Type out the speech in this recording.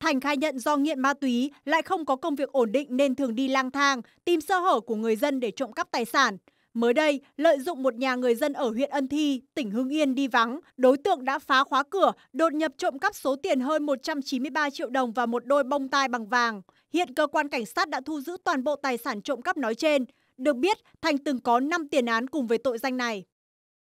Thành khai nhận do nghiện ma túy, lại không có công việc ổn định nên thường đi lang thang, tìm sơ hở của người dân để trộm cắp tài sản. Mới đây, lợi dụng một nhà người dân ở huyện Ân Thi, tỉnh Hưng Yên đi vắng, đối tượng đã phá khóa cửa, đột nhập trộm cắp số tiền hơn 193 triệu đồng và một đôi bông tai bằng vàng. Hiện cơ quan cảnh sát đã thu giữ toàn bộ tài sản trộm cắp nói trên. Được biết, Thành từng có 5 tiền án cùng với tội danh này.